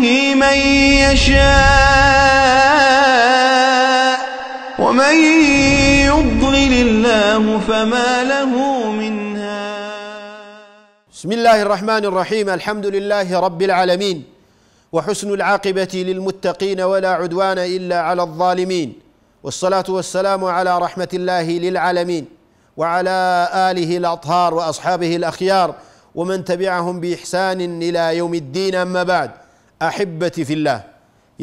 به من يشاء ومن يضلل الله فما له من هاد بسم الله الرحمن الرحيم الحمد لله رب العالمين وحسن العاقبة للمتقين ولا عدوان إلا على الظالمين والصلاة والسلام على رحمة الله للعالمين وعلى آله الأطهار وأصحابه الأخيار ومن تبعهم بإحسان إلى يوم الدين أما بعد أحبتي في الله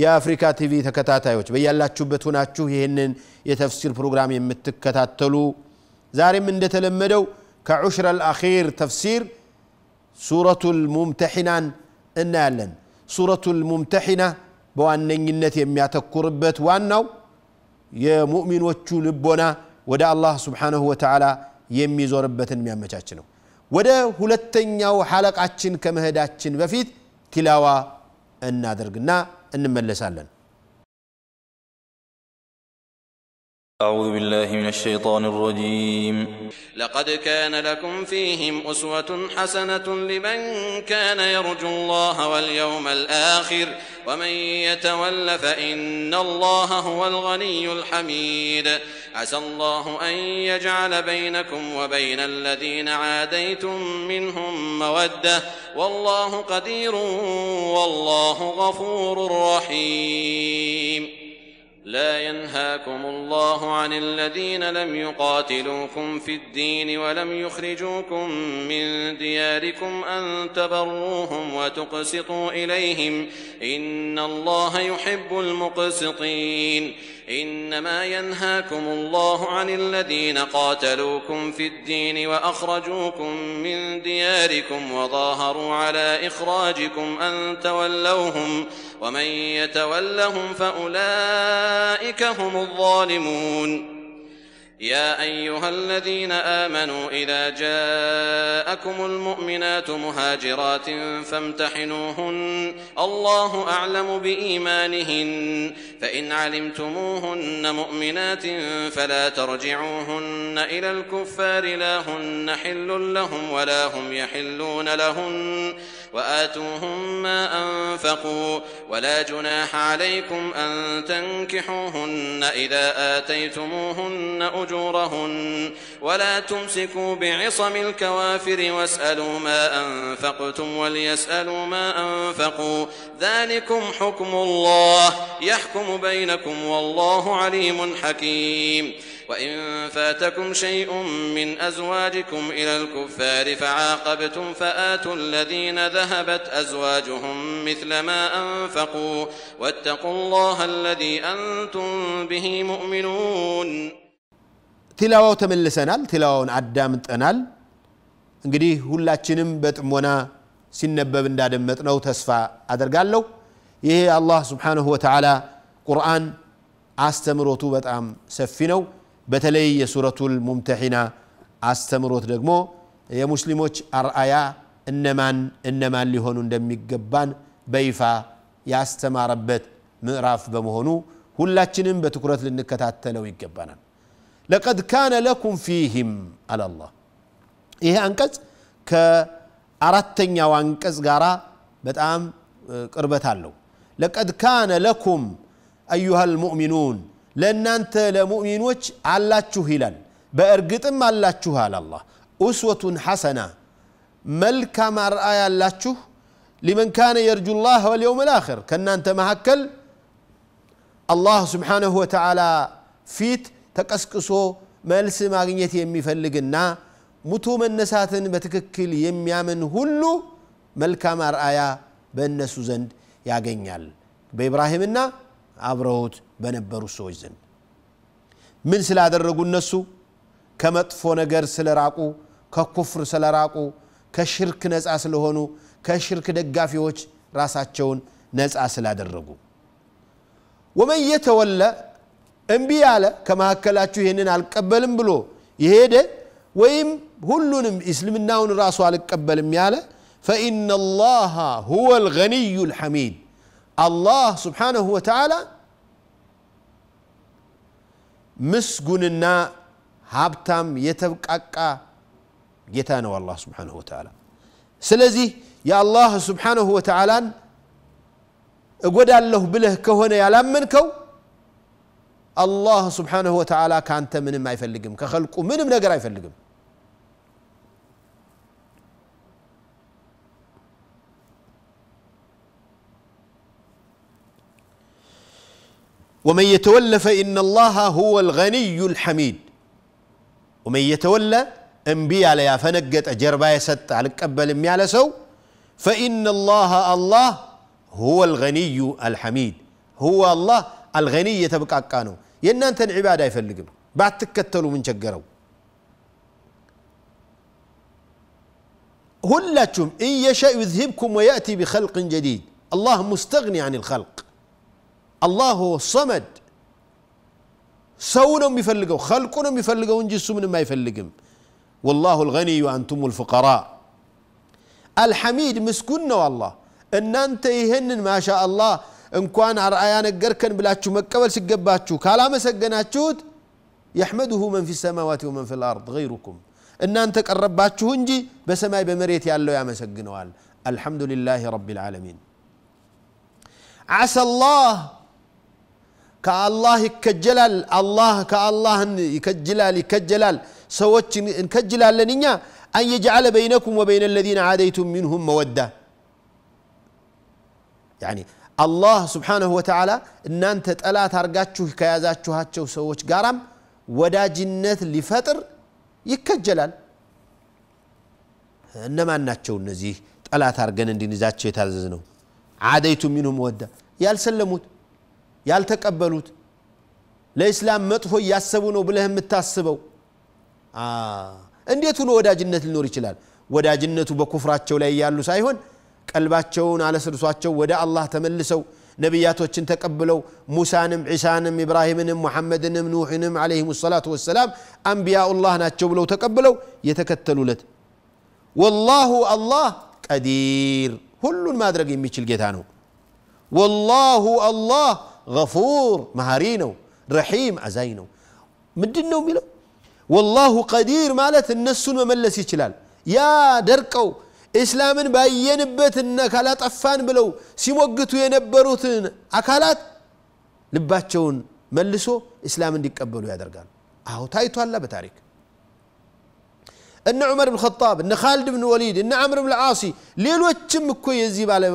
يا أفريكا تي في تكتاتا يوش بيا الله تشبت هنا تشوهي يتفسير بروغرام يمتكتات تلو زاري من ده تلمدو كعشر الأخير تفسير سورة الممتحنة النالا سورة الممتحنة بوان نجنت يميات كربت وانو يا مؤمن وچو لبونا ودا الله سبحانه وتعالى يمي زوربت ميامتاتشنو ودا هلتن يو حلق عشن كمهد عشن بفيت تلاوة እናደርግና እንመለሳለን أعوذ بالله من الشيطان الرجيم لقد كان لكم فيهم أسوة حسنة لمن كان يرجو الله واليوم الآخر ومن يتول فإن الله هو الغني الحميد عسى الله أن يجعل بينكم وبين الذين عاديتم منهم مودة والله قدير والله غفور رحيم لا ينهاكم الله عن الذين لم يقاتلوكم في الدين ولم يخرجوكم من دياركم أن تبروهم وتقسطوا إليهم إن الله يحب المقسطين إنما ينهاكم الله عن الذين قاتلوكم في الدين وأخرجوكم من دياركم وظاهروا على إخراجكم أن تولوهم ومن يتولهم فأولئك هم الظالمون يا أيها الذين آمنوا إذا جاءكم المؤمنات مهاجرات فامتحنوهن الله أعلم بإيمانهن فإن علمتموهن مؤمنات فلا ترجعوهن إلى الكفار لا هن حل لهم ولا هم يحلون لهن وآتوهم ما أنفقوا ولا جناح عليكم أن تنكحوهن إذا آتيتموهن أجورهن ولا تمسكوا بعصم الكوافر واسألوا ما أنفقتم وليسألوا ما أنفقوا ذلكم حكم الله يحكم بينكم والله عليم حكيم وإن فاتكم شيء من أزواجكم إلى الكفار فعاقبتم فآتوا الذين ذهبت أزواجهم مثل ما أنفقوا واتقوا الله الذي أنتم به مؤمنون تلاوة من تملسنال تلاوة عدام تنال እንግዲህ ሁላችንም በጥሞና ሲነበብ እንዳደመጥ ነው قال له يهي الله سبحانه وتعالى قرآن አስተምሮቱ በጣም ሰፊ ነው بتلي سورة الممتحنة أستمرت دقمو يا مسلموش أرأيا إنما إنما اللي هون دمي قبان بيفا يا استمع ربت مراف بمهنو هلا تشنم بتكرت للنكتات تلوي قبانا لقد كان لكم فيهم على الله إيه أنكز كأردتني وأنكز قارا بتأم قربت هلو لقد كان لكم أيها المؤمنون ለእናንተ ለሙእሚኖች አላችሁ ይላል በእርግጥም አላችሁ አለ አላህ ኡስወቱን ሐሰና መልካም አርአያ አላችሁ ሊመን ካነ የርጁ ላህ ወልየውም ልአኽር ከእናንተ መካከል አላህ ስብሓነሁ ወተዓላ ፊት ተቀስቅሶ መልስ ማግኘት የሚፈልግና ሙቶ መነሳትን በትክክል የሚያምን ሁሉ መልካም አርአያ በእነሱ ዘንድ ያገኛል በኢብራሂምና አብረውት በነበሩ ሰዎች ዘንድ ምን ስላደረጉ እነሱ ከመጥፎ ነገር ስለራቁ ከኩፍር ስለራቁ ከሽርክ ነፃ ስለሆኑ ከሽርክ ደጋፊዎች ራሳቸውን ነፃ ስላደረጉ ወመን የተወለ እምቢ ያለ ከማካከላችሁ ይህንን አልቀበልም ብሎ የሄደ ወይም ሁሉንም እስልምናውን ራሱ አልቀበልም ያለ ፈኢና ላሃ ሁወ ልገኒዩ ልሐሚድ الله سبحانه وتعالى مسجوننا هابتم يتبقى جيتانا والله سبحانه وتعالى سلزي يا الله سبحانه وتعالى اقود الله بله كهنا يا منكو الله سبحانه وتعالى كانت من ما يفلقم كخلق من من غير يفلقم ومن يتولى فإن الله هو الغني الحميد ومن يتولى انبي على فنقت أجربا يسط على القبل امي على سو فإن الله الله هو الغني الحميد هو الله الغني يتبقى يتبقاقانو يفلقم بعد تكتلوا من ምን ቸገረው إن يشاء يذهبكم ويأتي بخلق جديد الله مستغني عن الخلق አላሁ ሰመድ ሰው ነው የሚፈልገው ኸልቁ ነው የሚፈልገው እንጂ እሱ ምንም አይፈልግም ወላሁ ልገኒዩ አንቱም ልፉቀራ አልሐሚድ ምስጉን ነው አላህ እናንተ ይህንን ማሻ አላህ እንኳን አርአያ ነገርከን ብላችሁ መቀበል ሲገባችሁ ካላመሰገናችሁት የሕመድሁ መን ፊ ሰማዋት ወመን ፊ ልአርድ ገይሩኩም እናንተ ቀረባችሁ እንጂ በሰማይ በመሬት ያለው ያመሰግነዋል አልሐምዱ ልላህ ረቢ ልዓለሚን ዓሰ አላህ كالله كجلال الله كالله كجلال كجلال سوتش كجلال لنيا أن يجعل بينكم وبين الذين عاديتم منهم مودة يعني الله سبحانه وتعالى إن أنت تألا ترقاتشو كيازاتشو هاتشو سوتش قرم ودا جنت لفتر يكجلال إنما أنتشو النزيه تألا ترقن اندي نزاتشو عاديتم منهم مودة يالسلموت يالتكبلوت لإسلام مطفو يسبون وبلهم التاسبو آه عندي تقول ودا جنة النور يشلال ودا جنة بكفرات شو لا يالو سايهون قلبات شون على سر شو ودا الله تملسو نبيات وشن تقبلو موسى نم عيسى نم إبراهيم نم محمد نم نوح نم عليهم الصلاة والسلام أنبياء الله ناتشو بلو تقبلو يتكتلوا لد والله الله قدير كل ما أدرك يميش الجثانو والله الله غفور مهارينو رحيم عزينو مدنو ميلو والله قدير مالت النسون مملس يشلال يا دركو اسلام باين بيتنا كالات أفان بلو سيموقتو ينبروتن أكالات لباتشون ملسو اسلام ديك أبولو يا دركان أهو تايتو الله بتاريك إن عمر بن الخطاب إن خالد بن الوليد إن عمرو بن العاصي ليل وجم كوي يزيب على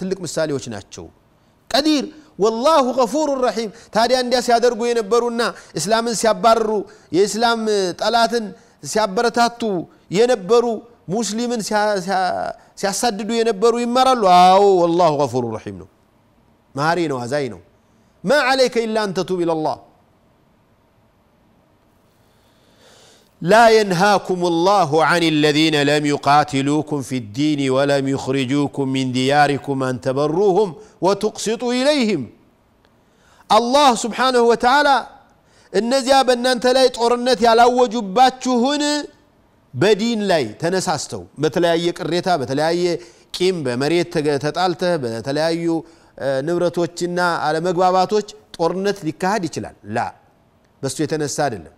تلك مسالي ناتشو قدير والله غفور رحيم تاري عندي سيادر قوين برونا إسلام سيابر يا إسلام طلاتن سيابر تاتو ينبرو مسلم سيسددو ينبرو يمرلو آه والله غفور رحيم نو مهارينو هزاينو ما عليك إلا أن تتوب إلى الله لا ينهاكم الله عن الذين لم يقاتلوكم في الدين ولم يخرجوكم من دياركم ان تبروهم وتقسطوا اليهم الله سبحانه وتعالى النزيا بان انت لا يطورنت يا هنا بدين لاي تنساستو مثل اي قريتا مثل اي قيم بمريت تطالت مثل اي آه، نبرتوچنا على مغباباتوچ طورنت ليكاد لا بس يتنسى አይደለም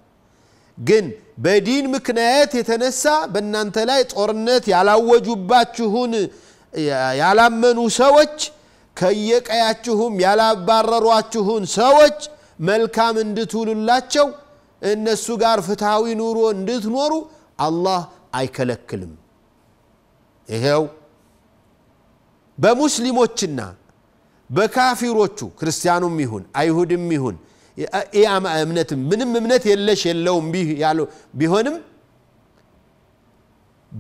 ግን በዲን ምክንያት የተነሳ በእናንተ ላይ ጦርነት ያላወጁባችሁን ያላመኑ ሰዎች ከየቀያችሁም ያላባረሯችሁን ሰዎች መልካም እንድትውሉላቸው እነሱ ጋር ፍትሐዊ ኑሮ እንድትኖሩ አላህ አይከለክልም ይሄው በሙስሊሞችና በካፊሮቹ ክርስቲያኑም ይሁን አይሁድም ይሁን እምነት ምንም እምነት የለሽ የለውም ቢሆንም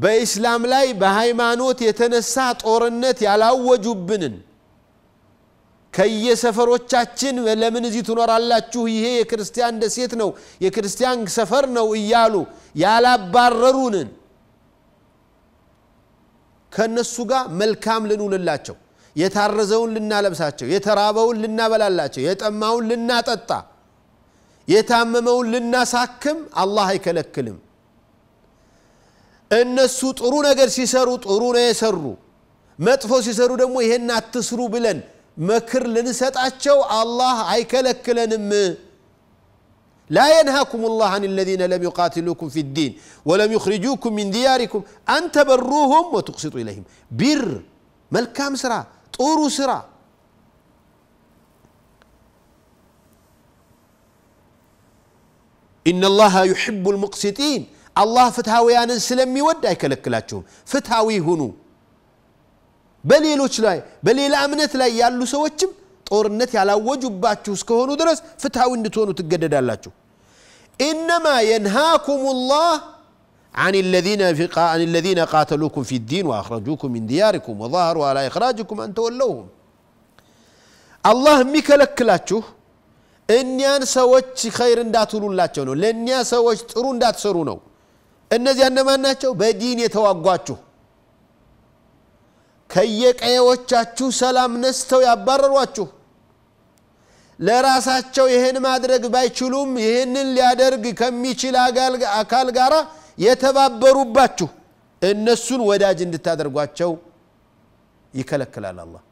በኢስላም ላይ በሃይማኖት የተነሳ ጦርነት ያላወጁብንን ከየሰፈሮቻችን ለምን እዚህ ትኖራላችሁ? ይሄ የክርስቲያን ደሴት ነው፣ የክርስቲያን ሰፈር ነው እያሉ ያላባረሩንን ከእነሱ ጋር መልካም ልንውልላቸው يتارزون لنا لبساتشو يترابون لنا بلالاتشو يتأمون لنا تتا يتأممون لنا ساكم الله يكلكلم إن السوت أرونا غير سيسارو تأرونا يسرو مدفو سيسارو دمو يهن التسرو بلن مكر لنسات أتشو الله هيكلكلم لا ينهاكم الله عن الذين لم يقاتلوكم في الدين ولم يخرجوكم من دياركم أن تبروهم وتقسطوا إليهم بر ملكام سراه ጥሩ ስራ ان الله يحب المقسطين الله انا سلمي ود اي كلكلاچوم فتاوي هونو بليلوچ لاي بليل امنت لاي يالو سوچم طورنت يالاوجو باچو هونو درس فتاوي اندتونو تگددالاچو انما ينهاكم الله عن الذين في عن الذين قاتلوكم في الدين واخرجوكم من دياركم وظاهروا على اخراجكم ان تولوهم አላህ የሚከለክላችሁ እኒያን ሰዎች ኸይር እንዳትውሉላቸው ነው ለእኒያ ሰዎች ጥሩ እንዳትሰሩ ነው እነዚያ እነማን ናቸው በዲን የተዋጓችሁ ከየቀየዎቻችሁ ሰላም ነስተው ያባረሯችሁ ለራሳቸው ይህን ማድረግ ባይችሉም ይህንን ሊያደርግ ከሚችል አካል ጋራ የተባበሩባችሁ እነሱን ወዳጅ እንድታደርጓቸው ይከለክላል አላህ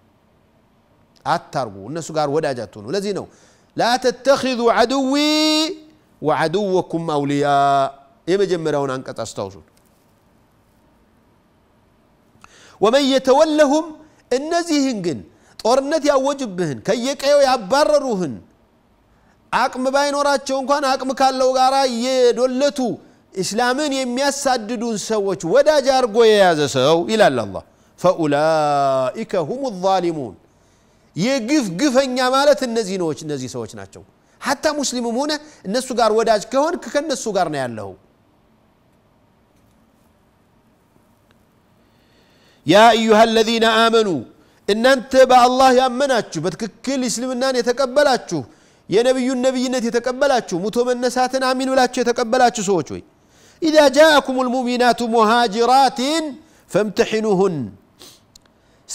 አታርጉ እነሱ ጋር ወዳጅ አትሆኑ ለዚህ ነው ላ ተተኪዙ አድዊ ወአድወኩም አውልያ የመጀመሪያውን አንቀጽ አስታውሱት ወመን የተወለሁም እነዚህን ግን ጦርነት ያወጅብህን ከየቀየው ያባረሩህን አቅም ባይኖራቸው እንኳን አቅም ካለው ጋር እየዶለቱ إسلامين يميسددون سوچ ودا جارغو يازا سو إلى الله فأولئك هم الظالمون يقف قفن يا مالت النزي نوش النزي سوچ ناتشو حتى مسلم هنا الناس قار وداج كهون ككن قار نيالله يا أيها الذين آمنوا إن أنت الله يأمناتشو بتككل إسلمنا يتقبلاتشو የነቢዩን ነቢይነት የተቀበላችሁ ሙቶ መነሳትን አሚን ብላችሁ የተቀበላችሁ ሰዎች ወይ إذا جاءكم المؤمنات مهاجرات فامتحنوهن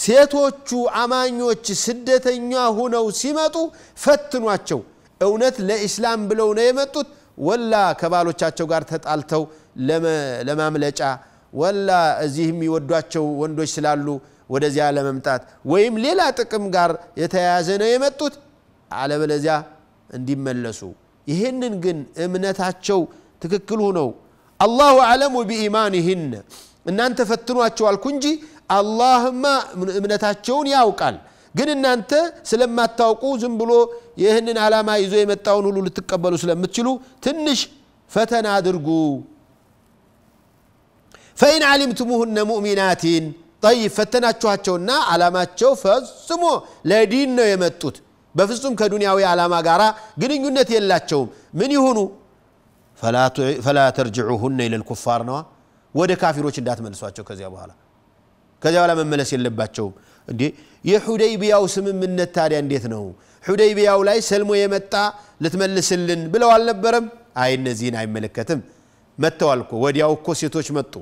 ሴቶቹ አማኞች ስደተኛ ሁነው ሲመጡ ፈትኗቸው እውነት ለኢስላም ብለው ነው የመጡት ወላ ከባሎቻቸው ጋር ተጣልተው ለማምለጫ ወላ እዚህ የሚወዷቸው ወንዶች ስላሉ ወደዚያ ለመምጣት ወይም ሌላ ጥቅም ጋር የተያያዘ ነው የመጡት አለበለዚያ እንዲመለሱ ይህንን ግን እምነታቸው ትክክል ሁነው አላሁ አለሙ ቢኢማኒህን እናንተ ፈትኗቸው አልኩ እንጂ አላህማ እምነታቸውን ያውቃል ግን እናንተ ስለማታውቁ ዝም ብሎ ይህንን ዓላማ ይዞ የመጣውን ሁሉ ልትቀበሉ ስለምትችሉ ትንሽ ፈተና አድርጉ ፈኢን አሊምቱሙሁነ ሙእሚናቲን ጠይብ ፈተናችኋቸውና ዓላማቸው ፈጽሞ ለዲን ነው የመጡት በፍጹም ከዱንያዊ ዓላማ ጋር ግንኙነት የላቸውም ምን ይሁኑ فلا ተርጅዑሁነ ኢለል ኩፋር ነዋ ወደ ካፊሮች እንዳትመልሷቸው ከዚያ በኋላ ከዚያ በኋላ መመለስ የለባቸውም እንዴ የሑደይቢያው ስምምነት ታዲያ እንዴት ነው ሑደይቢያው ላይ ሰልሞ የመጣ ልትመልስልን ብለው አልነበረም አይ እነዚህን አይመለከትም መጥተዋል እኮ ወዲያው እኮ ሴቶች መጡ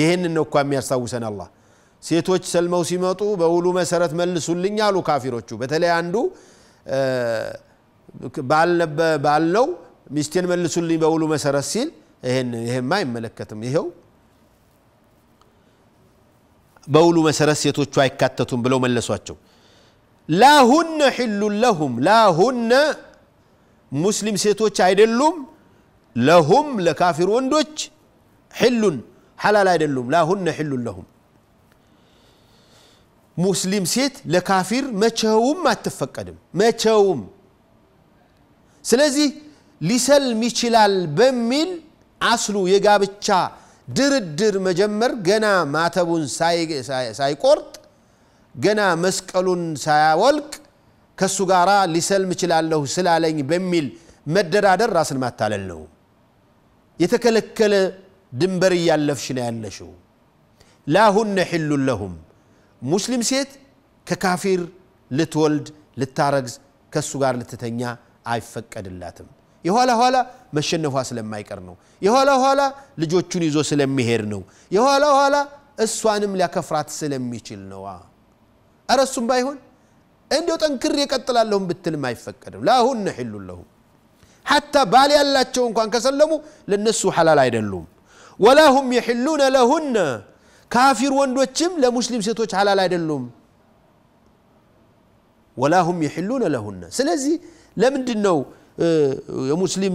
ይህንን ነው እኳ የሚያስታውሰን አላህ ሴቶች ሰልመው ሲመጡ በውሉ መሰረት መልሱልኝ አሉ ካፊሮቹ በተለይ አንዱ ባል ነው ሚስቴን መልሱልኝ በውሉ መሰረት ሲል ይሄን ይሄማ አይመለከትም ይሄው በውሉ መሰረት ሴቶቹ አይካተቱም ብለው መለሷቸው ላሁነ ሒሉ ለሁም ላሁነ ሙስሊም ሴቶች አይደሉም ለሁም ለካፊር ወንዶች ሒሉን ሐላል አይደሉም ላሁነ ሒሉን ለሁም ሙስሊም ሴት ለካፊር መቼውም አትፈቀድም መቼውም ስለዚህ ሊሰልም ይችላል በሚል አስሉ የጋብቻ ድርድር መጀመር ገና ማተቡን ሳይቆርጥ ገና መስቀሉን ሳያወልቅ ከእሱ ጋር ሊሰልም እችላለሁ ስላለኝ በሚል መደራደር ራስን ማታለል ነው። የተከለከለ ድንበር እያለፍሽ ነው ያለሽው። ላሁነ ሒሉን ለሁም ሙስሊም ሴት ከካፊር ልትወልድ ልታረግዝ ከእሱ ጋር ልትተኛ አይፈቀድላትም። يهلا هلا مشن نفاس لما يكرنو يهلا هلا لجو تشوني زو سلمي هيرنو يهلا هلا اسوانم لا كفرات سلمي تشيلنو ارسم بايهون اندو تنكر يقتل لهم بتل ما يفكروا لا هن نحل لهم حتى بالي الله كان كسلمو للنسو حلال ايدلهم ولا هم يحلون لهن كافر وندوچم لمسلم سيتوچ حلال ايدلهم ولا هم يحلون لهن سلزي لم دنو የሙስሊም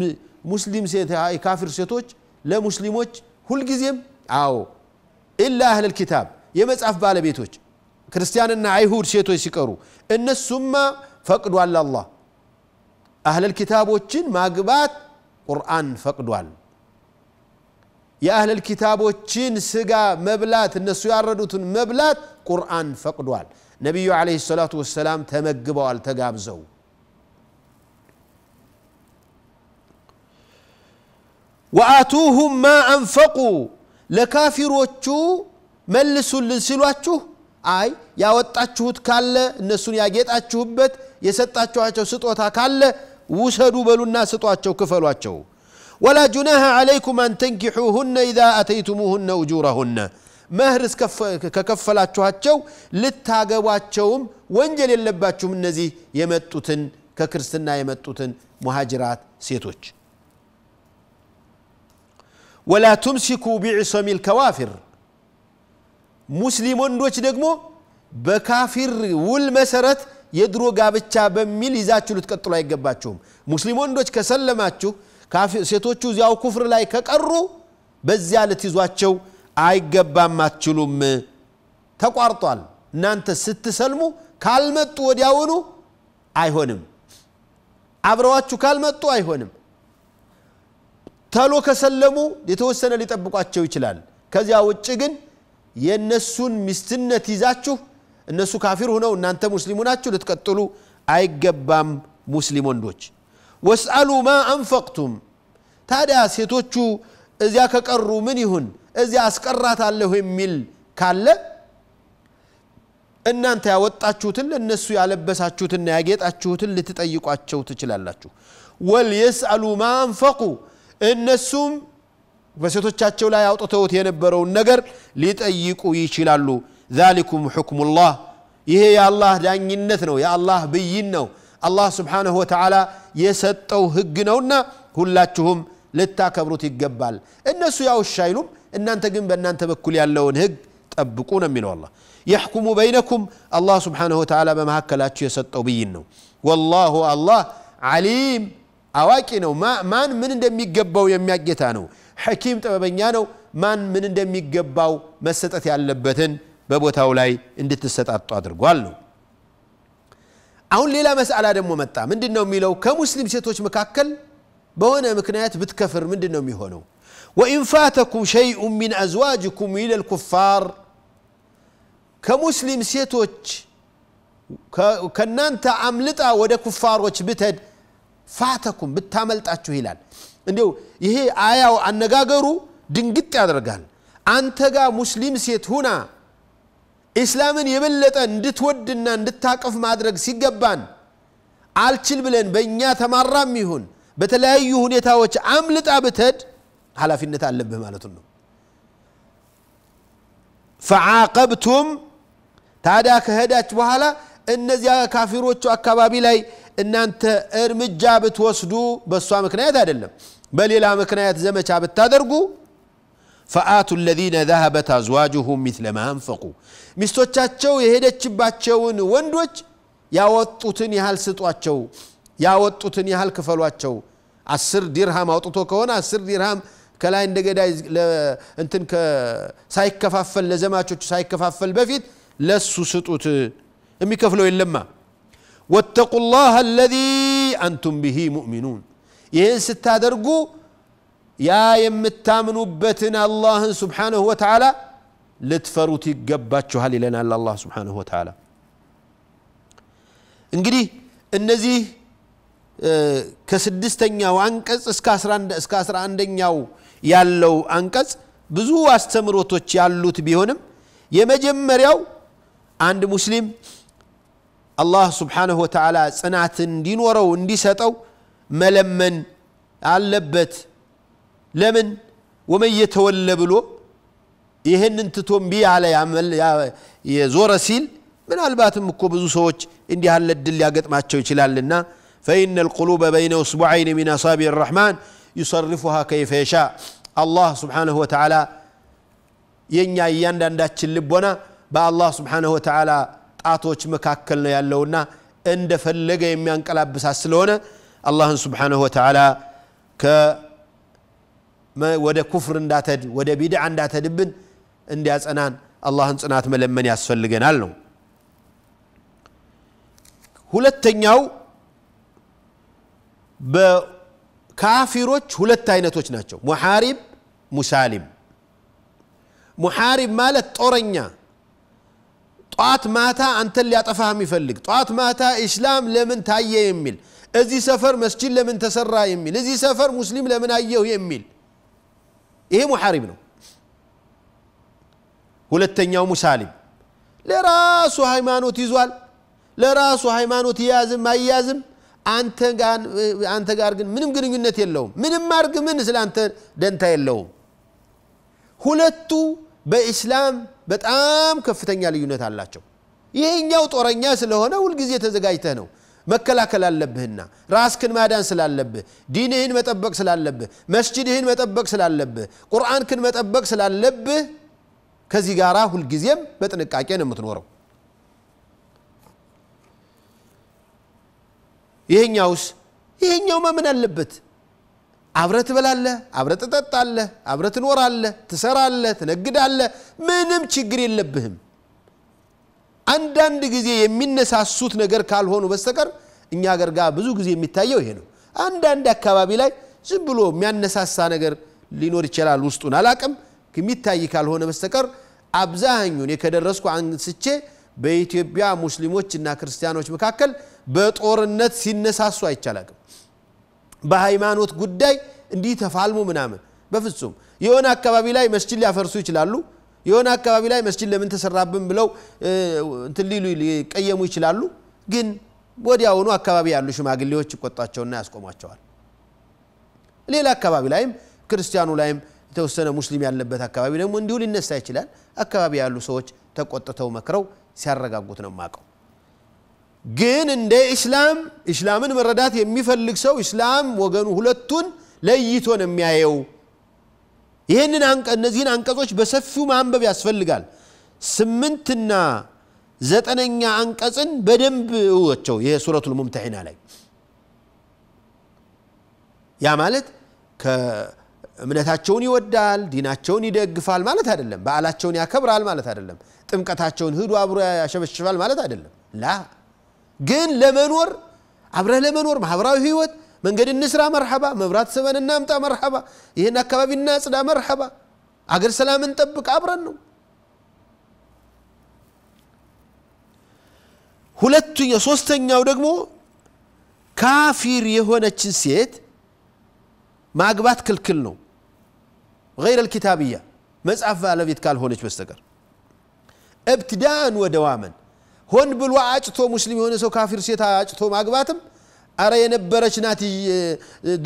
ሙስሊም ሴት አይ ካፊር ሴቶች ለሙስሊሞች ሁልጊዜም አዎ ኢላ አህለል ኪታብ የመጽሐፍ ባለቤቶች ክርስቲያንና አይሁድ ሴቶች ሲቀሩ እነሱማ ፈቅዷል አላህ አህለል ኪታቦችን ማግባት ቁርአን ፈቅዷል የአህለል ኪታቦችን ስጋ መብላት እነሱ ያረዱትን መብላት ቁርአን ፈቅዷል ነቢዩ ዓለይሂ ሰላቱ ወሰላም ተመግበዋል ተጋብዘው وآتوهم ما أنفقوا لكافر وچو ملسوا لنسلوا أي يا واتاتشو تكال نسون يا جيت أتشو بيت يسطاتشو أتشو سطوة تكال وسدوا بلو الناس سطوة أتشو ولا جناها عليكم أن تنكحوهن إذا أتيتموهن أجورهن مهر ككفلا ونجل للتاجواتشوم وانجل اللباتشوم النزي يمتوتن ككرسنا يمتوتن مهاجرات سيتوتش ወላ ቱምሲኩ ቢዕሶሚ ልከዋፊር ሙስሊም ወንዶች ደግሞ በካፊር ውል መሰረት የድሮ ጋብቻ በሚል ይዛችሁ ልትቀጥሉ አይገባችሁም ሙስሊም ወንዶች ከሰለማችሁ ሴቶቹ እዚያው ኩፍር ላይ ከቀሩ በዚያ ልትይዟቸው አይገባም አትችሉም ተቋርጧል እናንተ ስትሰልሙ ካልመጡ ወዲያውኑ አይሆንም አብረዋችሁ ካልመጡ አይሆንም ተሎ ከሰለሙ የተወሰነ ሊጠብቋቸው ይችላል። ከዚያ ውጭ ግን የእነሱን ሚስትነት ይዛችሁ እነሱ ካፊር ሆነው እናንተ ሙስሊሙ ናችሁ ልትቀጥሉ አይገባም። ሙስሊም ወንዶች ወስአሉ ማ አንፈቅቱም። ታዲያ ሴቶቹ እዚያ ከቀሩ ምን ይሁን እዚያ አስቀራታለሁ የሚል ካለ እናንተ ያወጣችሁትን ለእነሱ ያለበሳችሁትና ያጌጣችሁትን ልትጠይቋቸው ትችላላችሁ። ወልየስአሉ ማ አንፈቁ እነሱም በሴቶቻቸው ላይ አውጥተውት የነበረውን ነገር ሊጠይቁ ይችላሉ ዛሊኩም ሕክሙላህ ይሄ የአላህ ዳኝነት ነው የአላህ ብይን ነው አላህ ስብሓንሁ ወተዓላ የሰጠው ህግ ነውና ሁላችሁም ልታከብሩት ይገባል እነሱ ያው እሺ አይሉም እናንተ ግን በእናንተ በኩል ያለውን ህግ ጠብቁ ነው የሚለው አላ የሕኩሙ በይነኩም አላህ ስብሓንሁ ወተዓላ በመካከላችሁ የሰጠው ብይን ነው ወላሁ አላህ ዓሊም አዋቂ ነው ማን ምን እንደሚገባው የሚያጌታ ነው ሐኪም ጥበበኛ ነው ማን ምን እንደሚገባው መሰጠት ያለበትን በቦታው ላይ እንድትሰጣጡ አድርጓል ነው አሁን ሌላ መስአላ ደግሞ መጣ ምንድን ነው የሚለው ከሙስሊም ሴቶች መካከል በሆነ ምክንያት ብትከፍር ምንድን ነው የሚሆነው ወኢን ፋተኩም ሸይኡን ሚን አዝዋጅኩም ኢለል ኩፋር ከሙስሊም ሴቶች ከእናንተ አምልጣ ወደ ኩፋሮች ብተድ ፋተኩም ብታመልጣችሁ ይላል እንዲው ይሄ አያው አነጋገሩ ድንግጥ ያደርጋል አንተ ጋር ሙስሊም ሴት ሁና ኢስላምን የበለጠ እንድትወድና እንድታቀፍ ማድረግ ሲገባን አልችል ብለን በእኛ ተማራም ይሁን በተለያዩ ሁኔታዎች አምልጣ ብተድ ኃላፊነት አለብህ ማለት ነው ፈዓቀብቱም ታዲያ ከሄዳች በኋላ እነዚያ ካፊሮቹ አካባቢ ላይ እናንተ እርምጃ ብትወስዱ በእሷ ምክንያት አይደለም በሌላ ምክንያት ዘመቻ ብታደርጉ ፈአቱ ለዚነ ዛሀበት አዝዋጅሁም ሚስለ ማ አንፈቁ ሚስቶቻቸው የሄደችባቸውን ወንዶች ያወጡትን ያህል ስጧቸው ያወጡትን ያህል ክፈሏቸው አስር ዲርሃም አውጥቶ ከሆነ አስር ዲርሃም ከላይ እንደ እንደገዳይ እንትን ሳይከፋፈል ለዘማቾቹ ሳይከፋፈል በፊት ለሱ ስጡት لم يكفلوا إلا ما واتقوا الله الذي أنتم به مؤمنون يهن ستادرقوا يا يمتامن بتنا الله سبحانه وتعالى لتفروا تقباتشو هل لنا الله سبحانه وتعالى انجلي انزي كسدستن انجدي النزيه ከስድስተኛው آه، عند እስከ አስራ አንደኛው ያለው አንቀጽ ብዙ አስተምሮቶች ያሉት ቢሆንም مريو አንድ مسلم الله سبحانه وتعالى صنعت دين وراو اندي ستو ملمن علبت لمن ومن يتولى بلو يهن انت توم بي على يعمل يا يا زور سيل من البات مكو بزو سوتش اندي هل الدل يا قد ما لنا فان القلوب بين اصبعين من اصابع الرحمن يصرفها كيف يشاء الله سبحانه وتعالى ينيا يندا داتش اللبونا بأ الله سبحانه وتعالى ጣቶች መካከል ነው ያለውና እንደፈለገ የሚያንቀላብሳት ስለሆነ አላህን ስብሓንሁ ወተዓላ ወደ ኩፍር እንዳተድ ወደ ቢድዓ እንዳተድብን እንዲያጸናን አላህን ጽናት መለመን ያስፈልገናል ነው ሁለተኛው ካፊሮች ሁለት አይነቶች ናቸው ሙሓሪብ ሙሳሊም ሙሓሪብ ማለት ጦረኛ ጧት ማታ አንተን ሊያጠፋህ የሚፈልግ ጧት ማታ ኢስላም ለምን ታየ የሚል እዚህ ሰፈር መስጂድ ለምን ተሰራ የሚል እዚህ ሰፈር ሙስሊም ለምን አየሁ የሚል ይሄ ሙሐሪም ነው ሁለተኛው ሙሳሊም ለራሱ ሃይማኖት ይዟል ለራሱ ሃይማኖት ይያዝም አያዝም አንተ ጋር ግን ምንም ግንኙነት የለውም ምንም አርግ ምን ስለ አንተ ደንታ የለውም ሁለቱ በኢስላም በጣም ከፍተኛ ልዩነት አላቸው። ይህኛው ጦረኛ ስለሆነ ሁልጊዜ ተዘጋጅተህ ነው መከላከል አለብህና ራስክን ማዳን ስላለብህ ዲንህን መጠበቅ ስላለብህ መስጅድህን መጠበቅ ስላለብህ ቁርአንክን መጠበቅ ስላለብህ ከዚህ ጋር ሁልጊዜም በጥንቃቄ ነው የምትኖረው። ይህኛውስ ይህኛው ምን አለበት? አብረ ትበላለ፣ አብረ ትጠጣለ፣ አብረ ትኖራለ፣ ትሰራለ፣ ትነግዳለ፣ ምንም ችግር የለብህም። አንዳንድ ጊዜ የሚነሳሱት ነገር ካልሆኑ በስተቀር እኛ አገር ጋር ብዙ ጊዜ የሚታየው ይሄ ነው። አንዳንድ አካባቢ ላይ ዝም ብሎ የሚያነሳሳ ነገር ሊኖር ይችላል። ውስጡን አላቅም የሚታይ ካልሆነ በስተቀር አብዛኛውን የከደረስኩ አንስቼ በኢትዮጵያ ሙስሊሞች እና ክርስቲያኖች መካከል በጦርነት ሲነሳሱ አይቻላቅም። በሃይማኖት ጉዳይ እንዲህ ተፋልሙ ምናምን በፍጹም የሆነ አካባቢ ላይ መስጅድ ሊያፈርሱ ይችላሉ የሆነ አካባቢ ላይ መስጅድ ለምን ተሰራብን ብለው እንትን ሊሉ ሊቀየሙ ይችላሉ ግን ወዲያውኑ አካባቢ ያሉ ሽማግሌዎች ይቆጣቸውና ያስቆሟቸዋል ሌላ አካባቢ ላይም ክርስቲያኑ ላይም የተወሰነ ሙስሊም ያለበት አካባቢ ደግሞ እንዲሁ ሊነሳ ይችላል አካባቢ ያሉ ሰዎች ተቆጥተው መክረው ሲያረጋጉት ነው ማቀው ግን እንደ ኢስላም ኢስላምን መረዳት የሚፈልግ ሰው ኢስላም ወገኑ ሁለቱን ለይቶ ነው የሚያየው። ይህንን እነዚህን አንቀጾች በሰፊው ማንበብ ያስፈልጋል። ስምንትና ዘጠነኛ አንቀጽን በደንብ እወቸው። ይሄ ሱረቱል ላይ ያ ማለት እምነታቸውን ይወዳል፣ ዲናቸውን ይደግፋል ማለት አይደለም። በዓላቸውን ያከብራል ማለት አይደለም። ጥምቀታቸውን ህዱ አብሮ ያሸበሽባል ማለት አይደለም ላ جن لمنور عبره لمنور محبراوي هيوت من قد النسرة مرحبا مبرات سمن النامتا مرحبا يهنا كباب الناس لا مرحبا أقر سلام انتبك عبرنا ሁለቱ የሶስተኛው ደግሞ ካፊር የሆነችን ሴት ማግባት ክልክል ነው ይረ ልኪታብያ መጽሐፍ ባለቤት ካልሆነች በስተቀር እብትዳን ወደ ዋመን هون بلوا تو مسلمي هون سو كافر سيتا تو معقباتم أرى ينبرش ناتي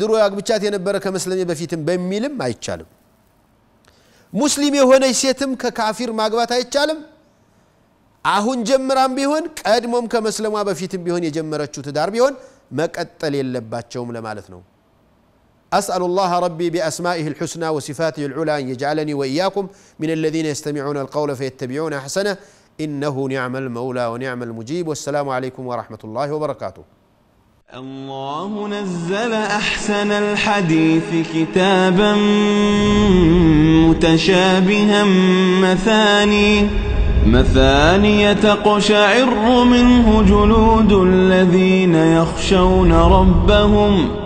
درو عقبتشات ينبرك مسلمي بفيتم بميلم ما يتشالم مسلمي هون يسيتم ككافر معقبات يتشالم አሁን ጀምራም ቢሆን ቀድሞም ከመስለሟ በፊትም دار የጀመረችው مك أتالي መቀጠል شوم لما ነው أسأل الله ربي بأسمائه الحسنى وصفاته العلى أن يجعلني وإياكم من الذين يستمعون القول فيتبعون أحسنه إنه نعم المولى ونعم المجيب والسلام عليكم ورحمة الله وبركاته الله نزل أحسن الحديث كتابا متشابها مثاني مثاني تقشعر منه جلود الذين يخشون ربهم